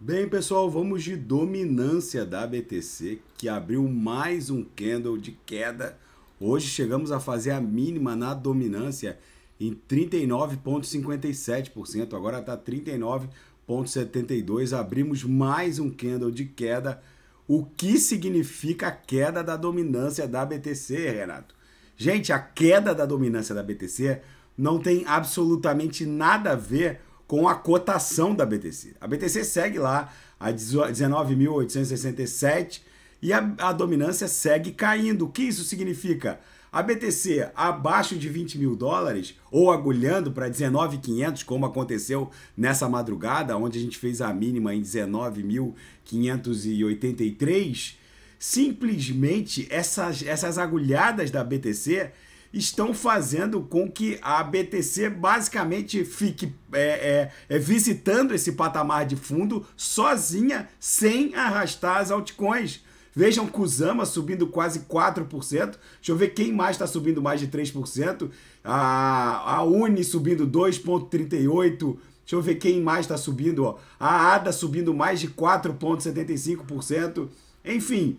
Bem, pessoal, vamos de dominância da BTC, que abriu mais um candle de queda. Hoje chegamos a fazer a mínima na dominância em 39,57%, agora está 39,72%. Abrimos mais um candle de queda. O que significa a queda da dominância da BTC, Renato? Gente, a queda da dominância da BTC não tem absolutamente nada a ver com com a cotação da BTC. A BTC segue lá a 19.867 e a, a, dominância segue caindo. O que isso significa? A BTC abaixo de 20 mil dólares ou agulhando para 19.500, como aconteceu nessa madrugada, onde a gente fez a mínima em 19.583, simplesmente essas, essas agulhadas da BTC estão fazendo com que a BTC basicamente fique é, é, é, visitando esse patamar de fundo sozinha, sem arrastar as altcoins. Vejam Kusama subindo quase 4%. Deixa eu ver quem mais está subindo mais de 3%. A, a Uni subindo 2,38%. Deixa eu ver quem mais está subindo. Ó. A ADA subindo mais de 4,75%. Enfim,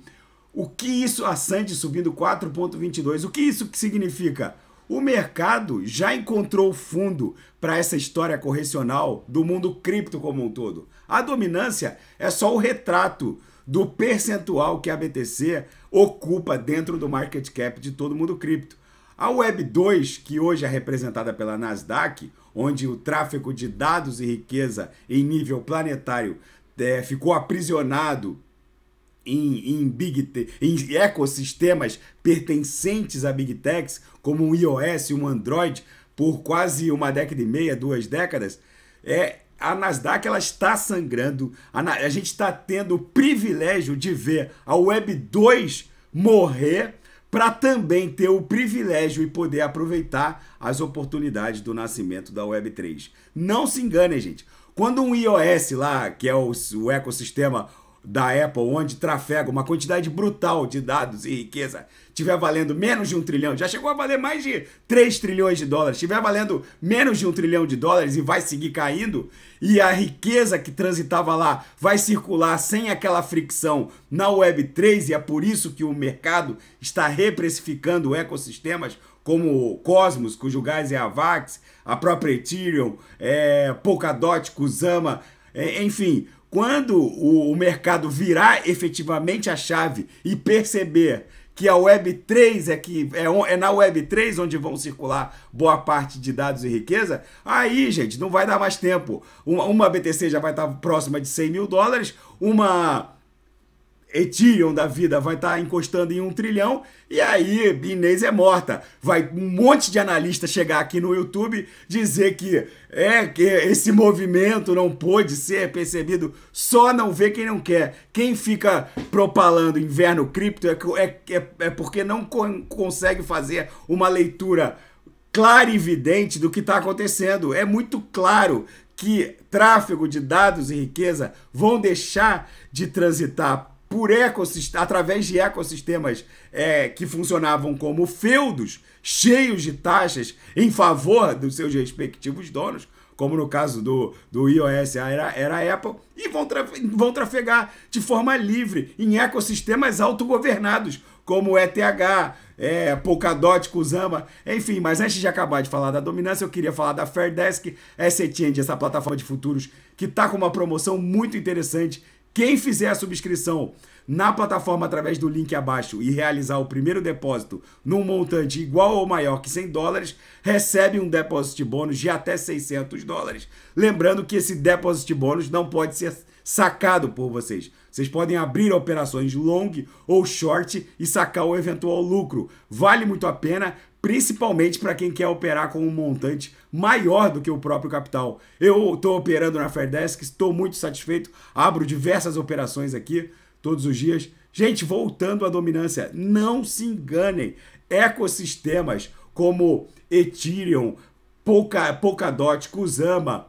o que isso, a Sandy subindo 4,22, o que isso significa? O mercado já encontrou fundo para essa história correcional do mundo cripto como um todo. A dominância é só o retrato do percentual que a BTC ocupa dentro do market cap de todo mundo cripto. A Web 2, que hoje é representada pela Nasdaq, onde o tráfego de dados e riqueza em nível planetário é, ficou aprisionado em, em, Big Te em ecossistemas pertencentes a Big Techs, como um iOS e um Android, por quase uma década e meia, duas décadas, é, a Nasdaq ela está sangrando. A, a gente está tendo o privilégio de ver a Web 2 morrer para também ter o privilégio e poder aproveitar as oportunidades do nascimento da Web 3. Não se enganem, gente. Quando um iOS lá, que é o, o ecossistema da Apple, onde trafega uma quantidade brutal de dados e riqueza, tiver valendo menos de um trilhão, já chegou a valer mais de 3 trilhões de dólares, estiver valendo menos de um trilhão de dólares e vai seguir caindo, e a riqueza que transitava lá vai circular sem aquela fricção na Web3, e é por isso que o mercado está reprecificando ecossistemas como o Cosmos, cujo gás é a Vax, a própria Ethereum, é, Polkadot, Kusama, é, enfim, quando o, o mercado virar efetivamente a chave e perceber que a Web3 é que é, é na Web3 onde vão circular boa parte de dados e riqueza, aí, gente, não vai dar mais tempo. Uma, uma BTC já vai estar próxima de 100 mil dólares, uma Etion da vida vai estar tá encostando em um trilhão e aí Inês é morta. Vai um monte de analista chegar aqui no YouTube dizer que é que esse movimento não pode ser percebido, só não vê quem não quer. Quem fica propalando inverno cripto é, é, é, é porque não con consegue fazer uma leitura clara e evidente do que está acontecendo. É muito claro que tráfego de dados e riqueza vão deixar de transitar por ecossistemas, através de ecossistemas é, que funcionavam como feudos, cheios de taxas em favor dos seus respectivos donos, como no caso do, do iOS era, era a Apple, e vão, vão trafegar de forma livre em ecossistemas autogovernados, como o ETH, é, Polkadot, Kusama, enfim. Mas antes de acabar de falar da dominância, eu queria falar da Fairdesk essa Change, essa plataforma de futuros que está com uma promoção muito interessante quem fizer a subscrição na plataforma através do link abaixo e realizar o primeiro depósito num montante igual ou maior que 100 dólares, recebe um depósito de bônus de até 600 dólares. Lembrando que esse depósito de bônus não pode ser sacado por vocês. Vocês podem abrir operações long ou short e sacar o eventual lucro. Vale muito a pena principalmente para quem quer operar com um montante maior do que o próprio capital. Eu estou operando na Fairdesk, estou muito satisfeito, abro diversas operações aqui todos os dias. Gente, voltando à dominância, não se enganem, ecossistemas como Ethereum, Polka, Polkadot, Kusama,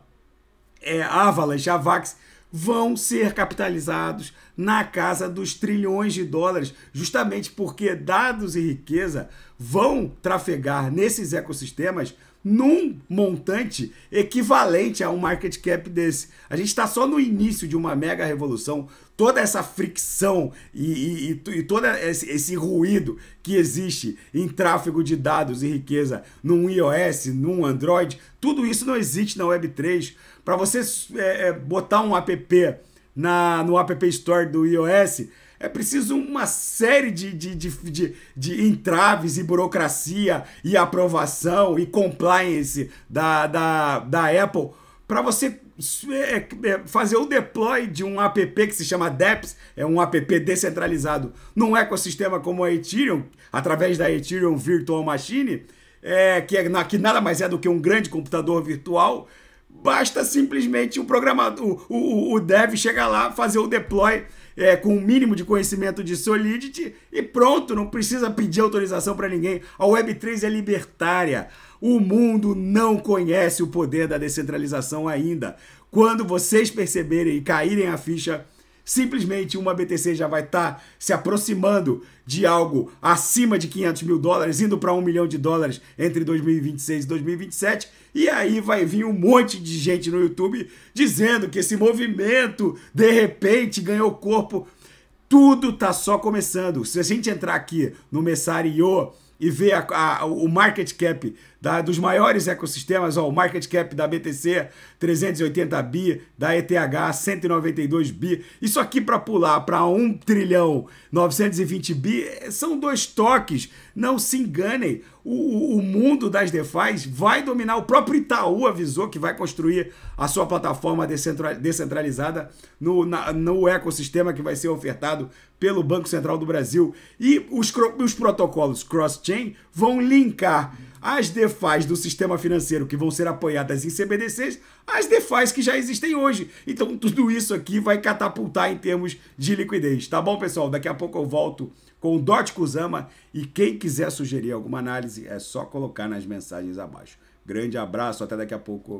é, Avalanche, Avax, vão ser capitalizados na casa dos trilhões de dólares, justamente porque dados e riqueza vão trafegar nesses ecossistemas num montante equivalente a um market cap desse. A gente está só no início de uma mega revolução. Toda essa fricção e, e, e todo esse, esse, ruído que existe em tráfego de dados e riqueza num iOS, num Android, tudo isso não existe na Web3. Para você é, é, botar um app na, no App Store do iOS, é preciso uma série de, de, de, de, entraves e burocracia e aprovação e compliance da, da, da Apple para você é, é, é, fazer o deploy de um app que se chama DEPS, é um app descentralizado num ecossistema como a Ethereum, através da Ethereum Virtual Machine, é, que, é, que nada mais é do que um grande computador virtual, basta simplesmente o programador, o, o, o dev chegar lá, fazer o deploy é, com o um mínimo de conhecimento de Solidity e pronto, não precisa pedir autorização para ninguém. A Web3 é libertária. O mundo não conhece o poder da descentralização ainda. Quando vocês perceberem e caírem a ficha, simplesmente uma BTC já vai estar tá se aproximando de algo acima de 500 mil dólares, indo para 1 milhão de dólares entre 2026 e 2027. E aí vai vir um monte de gente no YouTube dizendo que esse movimento de repente ganhou corpo. Tudo tá só começando. Se a gente entrar aqui no Messario e ver a, a, o market cap da, dos maiores ecossistemas, ó, o market cap da BTC 380 bi, da ETH 192 bi. Isso aqui para pular para 1 trilhão 920 bi são dois toques. Não se enganem o, o mundo das DeFi vai dominar. O próprio Itaú avisou que vai construir a sua plataforma descentralizada no, na, no ecossistema que vai ser ofertado pelo Banco Central do Brasil. E os, os protocolos cross-chain vão linkar as DeFi do sistema financeiro que vão ser apoiadas em CBDCs, as DeFi que já existem hoje. Então tudo isso aqui vai catapultar em termos de liquidez, tá bom, pessoal? Daqui a pouco eu volto com o Dot Kuzama. E quem quiser sugerir alguma análise, é só colocar nas mensagens abaixo. Grande abraço, até daqui a pouco.